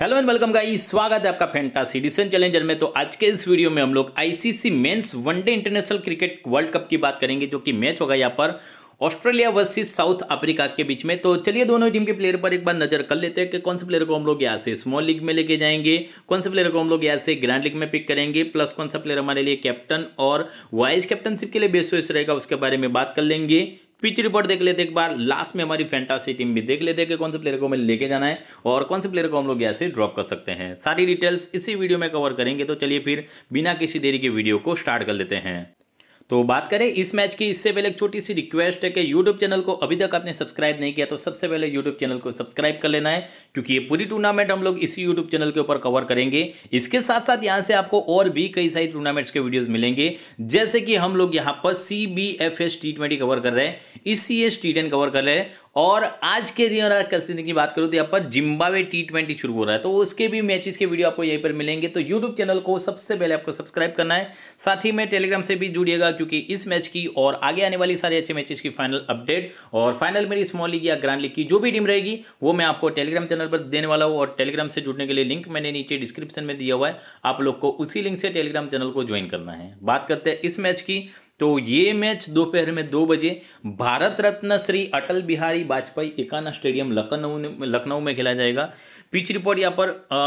hello and welcome गाई स्वागत है आपका फैंटासी डिसन चैलेंजर में तो आज के इस वीडियो में हम लोग ICC men's one day international cricket world cup की बात करेंगे जो कि मैच होगा यहाँ पर ऑस्ट्रेलिया वर्सेस साउथ अफ्रीका के बीच में तो चलिए दोनों टीम के प्लेयर पर एक बार नजर कर लेते हैं कि कौन से प्लेयर को हम लोग यहाँ से स्मॉल लीग में लेके जाएंगे कौन से प्लेयर को हम लोग यहाँ से ग्रैंड लीग में पिक करेंगे प्लस कौन सा प्लेयर हमारे लिए कैप्टन और वाइस कैप्टनशिप के लिए बेस्ट रहेगा उसके बारे में बात कर लेंगे पिच रिपोर्ट देख लेते एक बार लास्ट में हमारी फैंटासी टीम भी देख लेते हैं कि कौन से प्लेयर को हमें लेके जाना है और कौन से प्लेयर को हम लोग यहाँ से ड्रॉप कर सकते हैं सारी डिटेल्स इसी वीडियो में कवर करेंगे तो चलिए फिर बिना किसी देरी के वीडियो को स्टार्ट कर लेते हैं तो बात करें इस मैच की इससे पहले एक छोटी सी रिक्वेस्ट है कि यूट्यूब चैनल को अभी तक आपने सब्सक्राइब नहीं किया तो सबसे पहले यूट्यूब चैनल को सब्सक्राइब कर लेना है क्योंकि ये पूरी टूर्नामेंट हम लोग इसी यूट्यूब चैनल के ऊपर कवर करेंगे इसके साथ साथ यहाँ से आपको और भी कई सारी टूर्नामेंट्स के वीडियोज मिलेंगे जैसे कि हम लोग यहाँ पर C B F S T twenty cover कर रहे हैं E C S T ten cover कर रहे हैं और आज के दिन और कल से दिन की बात करूँ तो यहाँ पर जिम्बावे टी ट्वेंटी शुरू हो रहा है तो उसके भी मैचेस के वीडियो आपको यहीं पर मिलेंगे तो यूट्यूब चैनल को सबसे पहले आपको सब्सक्राइब करना है साथ ही में टेलीग्राम से भी जुड़िएगा क्योंकि इस मैच की और आगे आने वाली सारे अच्छे मैचेस की फाइनल अपडेट और फाइनल मेरी स्मॉल लीग या ग्रांड लीग की जो भी टीम रहेगी वो मैं आपको टेलीग्राम चैनल पर देने वाला हूँ और टेलीग्राम से जुड़ने के लिए लिंक मैंने नीचे डिस्क्रिप्शन में दिया हुआ है आप लोग को उसी लिंक से टेलीग्राम चैनल को ज्वाइन करना है बात करते हैं इस मैच की तो ये मैच दोपहर में दो बजे भारत रत्न श्री अटल बिहारी वाजपेयी एकाना स्टेडियम लखनऊ लखनऊ में खेला जाएगा पिच रिपोर्ट यहाँ पर आ,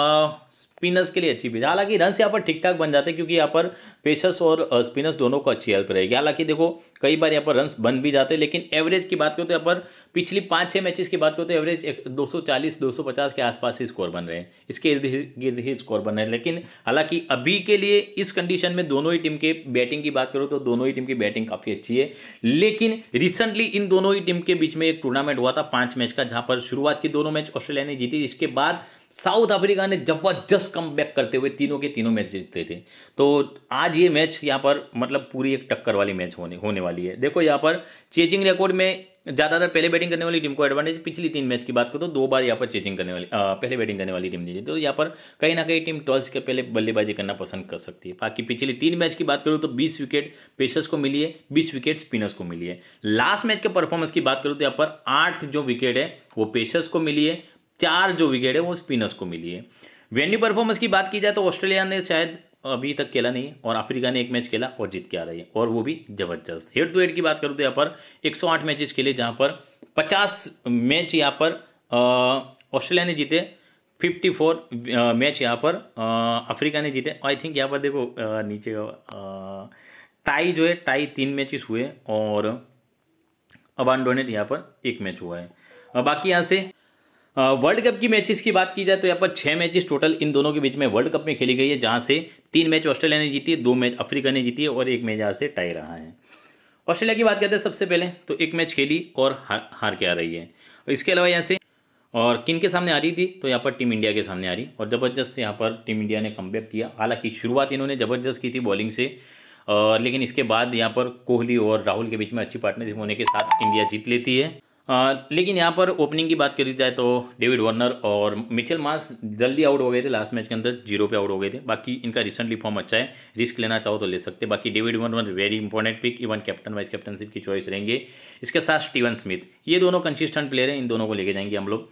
स्पिनर्स के लिए अच्छी पिच हालांकि रन यहाँ पर ठीक ठाक बन जाते हैं क्योंकि यहाँ पर पेशर्स और स्पिनर्स दोनों को अच्छी हेल्प रहेगी हालांकि देखो कई बार यहाँ पर रन बन भी जाते हैं लेकिन एवरेज की बात करो तो यहाँ पर पिछली पाँच छः मैचेस की बात करो तो एवरेज दो सौ के आसपास ही स्कोर बन रहे हैं इसके इर्द गिर्द ही स्कोर बन रहे हैं लेकिन हालांकि अभी के लिए इस कंडीशन में दोनों ही टीम के बैटिंग की बात करो तो दोनों ही टीम की बैटिंग काफ़ी अच्छी है लेकिन रिसेंटली इन दोनों ही टीम के बीच में एक टूर्नामेंट हुआ था पाँच मैच का जहाँ पर शुरुआत की दोनों मैच ऑस्ट्रेलिया ने जीती इसके बाद साउथ अफ्रीका ने जबरदस्त कम करते हुए तीनों के तीनों मैच जीतते थे तो आज ये मैच यहाँ पर मतलब पूरी एक टक्कर वाली मैच होने होने वाली है देखो यहाँ पर चेजिंग रिकॉर्ड में ज़्यादातर पहले बैटिंग करने वाली टीम को एडवांटेज पिछली तीन मैच की बात करो तो दो बार यहाँ पर चेजिंग करने वाली आ, पहले बैटिंग करने वाली टीम जीती तो यहाँ पर कहीं ना कहीं टीम टॉस के पहले बल्लेबाजी करना पसंद कर सकती है बाकी पिछली तीन मैच की बात करूँ तो बीस विकेट पेशर्स को मिली है बीस विकेट स्पिनर्स को मिली है लास्ट मैच के परफॉर्मेंस की बात करूँ तो यहाँ पर आठ जो विकेट है वो पेशर्स को मिली है चार जो विकेट है वो स्पिनर्स को मिली है वेन्यू परफॉर्मेंस की बात की जाए तो ऑस्ट्रेलिया ने शायद अभी तक खेला नहीं और अफ्रीका ने एक मैच खेला और जीत के आ रही है और वो भी जबरदस्त हेड टू हेड की बात करूँ तो यहाँ पर 108 मैचेस खेले जहाँ पर 50 मैच यहाँ पर ऑस्ट्रेलिया ने जीते 54 मैच यहाँ पर अफ्रीका ने जीते आई थिंक यहाँ पर देखो आ, नीचे आ, टाई जो है टाई तीन मैचेस हुए और डोनेट यहाँ पर एक मैच हुआ है बाकी यहाँ से वर्ल्ड कप की मैचेस की बात की जाए तो यहाँ पर छः मैचेस टोटल इन दोनों के बीच में वर्ल्ड कप में खेली गई है जहाँ से तीन मैच ऑस्ट्रेलिया ने जीती है दो मैच अफ्रीका ने जीती है और एक मैच यहाँ से टाई रहा है ऑस्ट्रेलिया की बात करते हैं सबसे पहले तो एक मैच खेली और हार हार के आ रही है और इसके अलावा यहाँ से और किन के सामने आ रही थी तो यहाँ पर टीम इंडिया के सामने आ रही और ज़बरदस्त यहाँ पर टीम इंडिया ने कम किया हालाँकि शुरुआत इन्होंने ज़बरदस्त की थी बॉलिंग से और लेकिन इसके बाद यहाँ पर कोहली और राहुल के बीच में अच्छी पार्टनरशिप होने के साथ इंडिया जीत लेती है लेकिन यहाँ पर ओपनिंग की बात करी जाए तो डेविड वार्नर और मिचेल मास जल्दी आउट हो गए थे लास्ट मैच के अंदर जीरो पे आउट हो गए थे बाकी इनका रिसेंटली फॉर्म अच्छा है रिस्क लेना चाहो तो ले सकते बाकी David Warner very important pick even captain vice captainship की चॉइस रहेंगे इसके साथ स्टीवन स्मिथ ये दोनों कंसिस्टेंट प्लेयर हैं इन दोनों को लेके जाएंगे हम लोग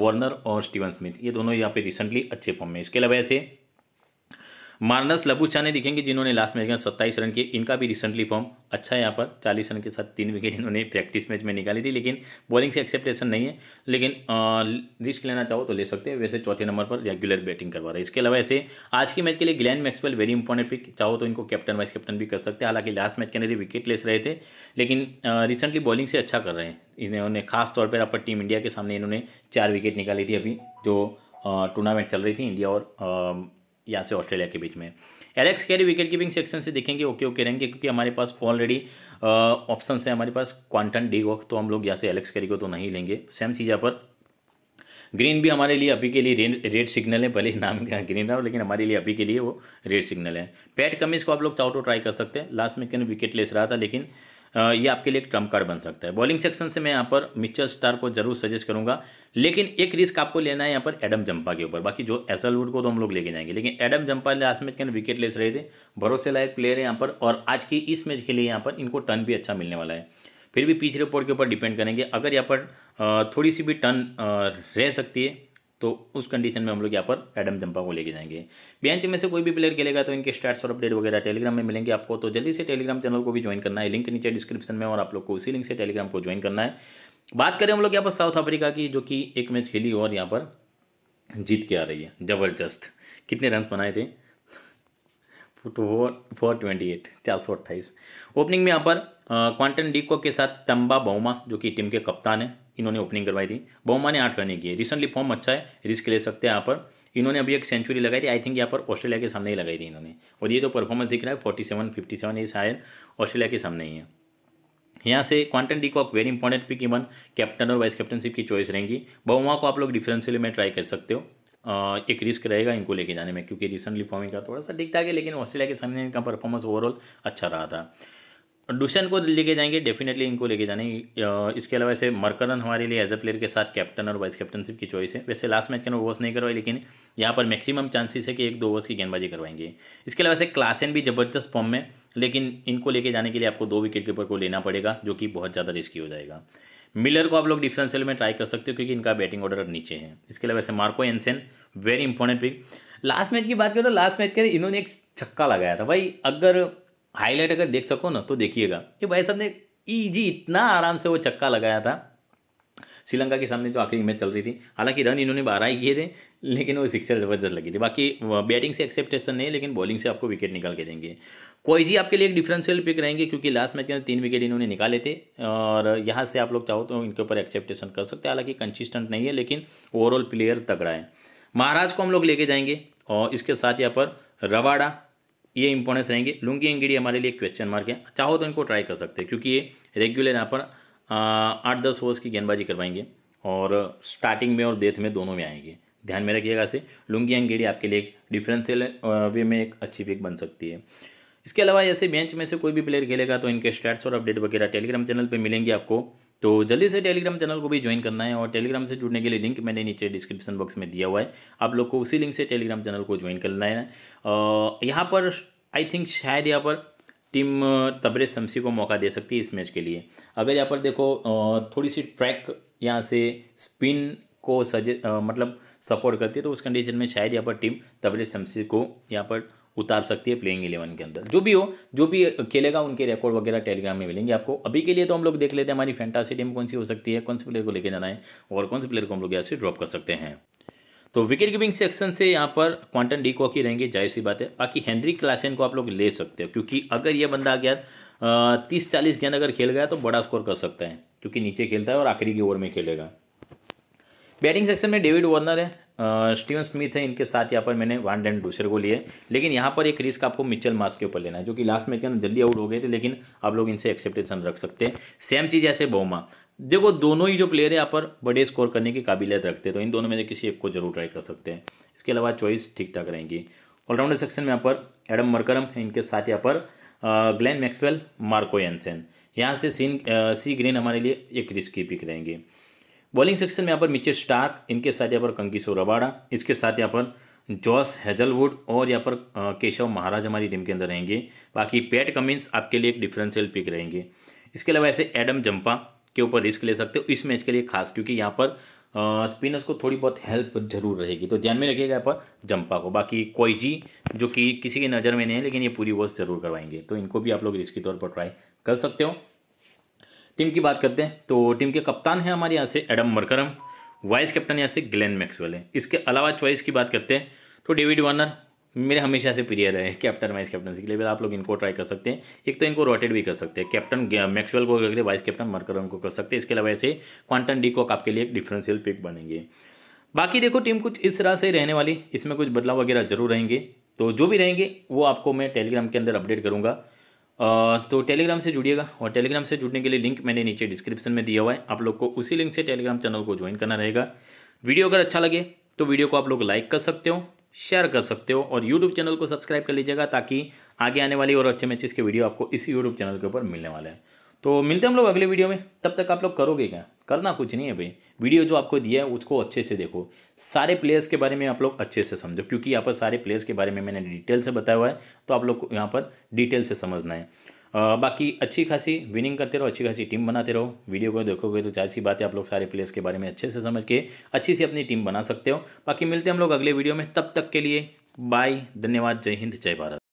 वार्नर और स्टीवन स्मिथ ये दोनों यहाँ पे रिसेंटली अच्छे फॉर्म में इसके अलावा ऐसे मार्नस लबूचा ने दिखेंगे जिन्होंने लास्ट मैच में सत्ताईस रन किए इनका भी रिसेंटली फॉर्म अच्छा है यहाँ पर चालीस रन के साथ तीन विकेट इन्होंने प्रैक्टिस मैच में निकाली थी लेकिन बॉलिंग से एक्सेप्टेशन नहीं है लेकिन रिस्क लेना चाहो तो ले सकते हैं वैसे चौथे नंबर पर रेगुलर बैटिंग करवा रहे इसके अलावा ऐसे आज के मैच के लिए Glenn Maxwell very important pick चाहो तो इनको कैप्टन वाइस कैप्टन भी कर सकते हैं हालांकि लास्ट मैच के अंदर विकेट लेस रहे थे लेकिन रिसेंटली बॉलिंग से अच्छा कर रहे हैं इन्होंने खास तौर पर अपर टीम इंडिया के सामने इन्होंने चार विकेट निकाली थी अभी जो टूर्नामेंट चल रही थी इंडिया और यहाँ से ऑस्ट्रेलिया के बीच में Alex Carey wicket keeping section से देखेंगे ओके ओके रहेंगे क्योंकि हमारे पास ऑलरेडी ऑप्शन है हमारे पास क्वांटन डी वॉक तो हम लोग यहाँ से एलेक्स कैरी को तो नहीं लेंगे सेम चीज़ यहाँ पर ग्रीन भी हमारे लिए अभी के लिए रेड सिग्नल है भले नाम का ग्रीन रहा लेकिन हमारे लिए अभी के लिए वो रेड सिग्नल है पैट कमीज को आप लोग चाहो तो ट्राई कर सकते हैं लास्ट में कहीं विकेट लेस रहा था लेकिन ये आपके लिए एक ट्रम्प कार्ड बन सकता है बॉलिंग सेक्शन से मैं यहाँ पर मिचर स्टार को जरूर सजेस्ट करूँगा लेकिन एक रिस्क आपको लेना है यहाँ पर एडम जंपा के ऊपर बाकी जो एसलवुड को तो हम लोग लेके जाएंगे लेकिन एडम जंपा लास्ट मैच के विकेट लेस रहे थे भरोसे लायक प्लेयर है यहाँ पर और आज की इस मैच के लिए यहाँ पर इनको टर्न भी अच्छा मिलने वाला है फिर भी पिच रिपोर्ट के ऊपर डिपेंड करेंगे अगर यहाँ पर थोड़ी सी भी टर्न रह सकती है तो उस कंडीशन में हम लोग यहाँ पर एडम जंपा को लेके जाएंगे बेंच में से कोई भी प्लेयर खेलेगा तो इनके स्टार्ट और अपडेट वगैरह टेलीग्राम में मिलेंगे आपको तो जल्दी से टेलीग्राम चैनल को भी ज्वाइन करना है लिंक नीचे डिस्क्रिप्शन में और आप लोग को उसी लिंक से टेलीग्राम को ज्वाइन करना है बात करें हम लोग यहाँ पर साउथ अफ्रीका की जो कि एक मैच खेली और यहाँ पर जीत के आ रही है ज़बरदस्त कितने रन बनाए थे फोर फोर ट्वेंटी एट चार सौ अट्ठाईस ओपनिंग में यहाँ पर क्वांटन डीको के साथ तंबा बहुमा जो कि टीम के कप्तान है इन्होंने ओपनिंग करवाई थी बोमा ने आठ की किए रिसेंटली फॉर्म अच्छा है रिस्क ले सकते हैं यहाँ पर इन्होंने अभी एक सेंचुरी लगाई थी आई थिंक यहाँ पर ऑस्ट्रेलिया के सामने ही लगाई थी इन्होंने और ये जो परफॉर्मेंस दिख रहा है फोर्टी सेवन फिफ्टी सेवन ये शायद ऑस्ट्रेलिया के सामने ही है यहाँ से क्वांटन डी को आप very important pick even captain और वाइस कैप्टनशिप की चॉइस रहेंगी बहुमा को आप लोग डिफरेंशियल में ट्राई कर सकते हो एक रिस्क रहेगा इनको लेके जाने में क्योंकि रिसेंटली फॉर्मिंग का थोड़ा सा ठीक ठाक है लेकिन ऑस्ट्रेलिया के सामने इनका परफॉर्मेंस ओवरऑल अच्छा रहा था डुशन को लेके जाएंगे डेफिनेटली इनको लेके जाने इसके अलावा ऐसे मरकरन हमारे लिए एज अ प्लेयर के साथ कैप्टन और वाइस कैप्टनशिप की चॉइस है वैसे लास्ट मैच के अंदर ओवर्स नहीं करवाई लेकिन यहाँ पर मैक्सिमम चांसेस है कि एक दो ओवर्स की गेंदबाजी करवाएंगे इसके अलावा ऐसे क्लासन भी जबरदस्त फॉर्म में लेकिन इनको लेके जाने के लिए आपको दो विकेट कीपर को लेना पड़ेगा जो कि बहुत ज़्यादा रिस्की हो जाएगा मिलर को आप लोग डिफरेंशियल में ट्राई कर सकते हो क्योंकि इनका बैटिंग ऑर्डर नीचे है इसके अलावा ऐसे Marco Jansen very important pick last match की बात करें तो लास्ट मैच के इन्होंने एक छक्का लगाया था भाई अगर हाईलाइट अगर देख सको ना तो देखिएगा कि भाई साहब ने ईजी इतना आराम से वो चक्का लगाया था श्रीलंका के सामने जो आखिरी मैच चल रही थी हालांकि रन इन्होंने बारह ही किए थे लेकिन वो सिक्सर ज़बरदस्त लगी थी बाकी बैटिंग से एक्सेप्टेशन नहीं लेकिन बॉलिंग से आपको विकेट निकाल के देंगे कोई जी आपके लिए एक डिफरेंशियल पिक रहेंगे क्योंकि लास्ट मैच के अंदर तीन विकेट इन्होंने निकाले थे और यहाँ से आप लोग चाहो तो इनके ऊपर एक्सेप्टेशन कर सकते हैं हालांकि कंसिस्टेंट नहीं है लेकिन ओवरऑल प्लेयर तगड़ा है महाराज को हम लोग लेके जाएंगे और इसके साथ यहाँ पर रवाड़ा ये इंपॉर्टेंस रहेंगे लुंगी एंगिडी हमारे लिए क्वेश्चन मार्क है चाहो तो इनको ट्राई कर सकते हैं क्योंकि ये रेगुलर यहाँ पर आठ दस ओवर्स की गेंदबाजी करवाएंगे और स्टार्टिंग में और डेथ में दोनों में आएंगे ध्यान में रखिएगा इसे लुंगी एंगिडी आपके लिए एक डिफरेंशियल वे में एक अच्छी पिक बन सकती है इसके अलावा ऐसे बेंच में से कोई भी प्लेयर खेलेगा तो इनके स्टैट्स और अपडेट वगैरह टेलीग्राम चैनल पर मिलेंगे आपको तो जल्दी से टेलीग्राम चैनल को भी ज्वाइन करना है और टेलीग्राम से जुड़ने के लिए लिंक मैंने नीचे डिस्क्रिप्शन बॉक्स में दिया हुआ है आप लोग को उसी लिंक से टेलीग्राम चैनल को ज्वाइन करना है यहाँ पर आई थिंक शायद यहाँ पर टीम तबरेज शमसी को मौका दे सकती है इस मैच के लिए अगर यहाँ पर देखो थोड़ी सी ट्रैक यहाँ से स्पिन को सजे मतलब सपोर्ट करती है तो उस कंडीशन में शायद यहाँ पर टीम तबरेज शमसी को यहाँ पर उतार सकती है प्लेइंग इलेवन के अंदर जो भी हो जो भी खेलेगा उनके रिकॉर्ड वगैरह टेलीग्राम में मिलेंगे आपको अभी के लिए तो हम लोग देख लेते हैं हमारी फैंटासी टीम कौन सी हो सकती है कौन से प्लेयर को लेके जाना है और कौन से प्लेयर को हम लोग यहाँ से ड्रॉप कर सकते हैं तो विकेट कीपिंग सेक्शन से यहाँ पर क्वांटन डी कॉक ही रहेंगे जाहिर सी बात है बाकी हेनरी क्लासेन को आप लोग ले सकते हो क्योंकि अगर ये बंदा आ गया तीस चालीस गेंद अगर खेल गया तो बड़ा स्कोर कर सकता है क्योंकि नीचे खेलता है और आखिरी की ओवर में खेलेगा बैटिंग सेक्शन में डेविड वार्नर है स्टीवन स्मिथ है इनके साथ यहाँ पर मैंने वन डेंड दूसरे को लिए लेकिन यहाँ पर एक रिस्क आपको मिचल मास के ऊपर लेना है जो कि लास्ट में क्या जल्दी आउट हो गए थे लेकिन आप लोग इनसे एक्सेप्टेशन रख सकते हैं सेम चीज़ ऐसे बोमा देखो दोनों ही जो प्लेयर है यहाँ पर बड़े स्कोर करने की काबिलियत रखते हैं तो इन दोनों में से किसी एक को जरूर ट्राई कर सकते हैं इसके अलावा चॉइस ठीक ठाक रहेंगी ऑलराउंडर सेक्शन में यहाँ पर एडम मरकरम इनके साथ यहाँ पर ग्लैन मैक्सवेल मार्को एनसेन यहाँ से सीन सी ग्रीन हमारे लिए एक रिस्की पिक रहेंगे बॉलिंग सेक्शन में यहाँ पर मिचे स्टार्क इनके साथ यहाँ पर कंकीशो रबाड़ा इसके साथ यहाँ पर जॉस हेजलवुड और यहाँ पर केशव महाराज हमारी टीम के अंदर रहेंगे बाकी पैट कमिंस आपके लिए एक डिफरेंशियल पिक रहेंगे इसके अलावा ऐसे एडम जंपा के ऊपर रिस्क ले सकते हो इस मैच के लिए खास क्योंकि यहाँ पर स्पिनर्स को थोड़ी बहुत हेल्प जरूर रहेगी तो ध्यान में रखिएगा यहाँ पर जंपा को बाकी कोईजी जो कि किसी की नज़र में नहीं है लेकिन ये पूरी वर्ष जरूर करवाएंगे तो इनको भी आप लोग रिस्क के तौर पर ट्राई कर सकते हो टीम की बात करते हैं तो टीम के कप्तान हैं हमारे यहाँ से एडम मरकरम वाइस कैप्टन यहाँ से ग्लेन मैक्सवेल है इसके अलावा चॉइस की बात करते हैं तो डेविड वार्नर मेरे हमेशा से प्रिय रहे कैप्टन वाइस कैप्टन के लिए आप लोग इनको ट्राई कर सकते हैं एक तो इनको रोटेट भी कर सकते हैं कैप्टन मैक्सवेल को कर वाइस कैप्टन मरकरम को कर सकते हैं इसके अलावा ऐसे क्वांटन डी को आपके लिए एक डिफरेंशियल पिक बनेंगे बाकी देखो टीम कुछ इस तरह से रहने वाली इसमें कुछ बदलाव वगैरह जरूर रहेंगे तो जो भी रहेंगे वो आपको मैं टेलीग्राम के अंदर अपडेट करूँगा तो टेलीग्राम से जुड़िएगा और टेलीग्राम से जुड़ने के लिए लिंक मैंने नीचे डिस्क्रिप्शन में दिया हुआ है आप लोग को उसी लिंक से टेलीग्राम चैनल को ज्वाइन करना रहेगा वीडियो अगर अच्छा लगे तो वीडियो को आप लोग लाइक कर सकते हो शेयर कर सकते हो और यूट्यूब चैनल को सब्सक्राइब कर लीजिएगा ताकि आगे आने वाली और अच्छे मैचेस के वीडियो आपको इसी यूट्यूब चैनल के ऊपर मिलने वाले हैं तो मिलते हैं हम लोग अगले वीडियो में तब तक आप लोग करोगे क्या करना कुछ नहीं है भाई वीडियो जो आपको दिया है उसको अच्छे से देखो सारे प्लेयर्स के बारे में आप लोग अच्छे से समझो क्योंकि यहाँ पर सारे प्लेयर्स के बारे में मैंने डिटेल से बताया हुआ है तो आप लोग को यहाँ पर डिटेल से समझना है आ, बाकी अच्छी खासी विनिंग करते रहो अच्छी खासी टीम बनाते रहो वीडियो को देखोगे तो चार सी बात है आप लोग सारे प्लेयर्स के बारे में अच्छे से समझ के अच्छी सी अपनी टीम बना सकते हो बाकी मिलते हैं हम लोग अगले वीडियो में तब तक के लिए बाय धन्यवाद जय हिंद जय भारत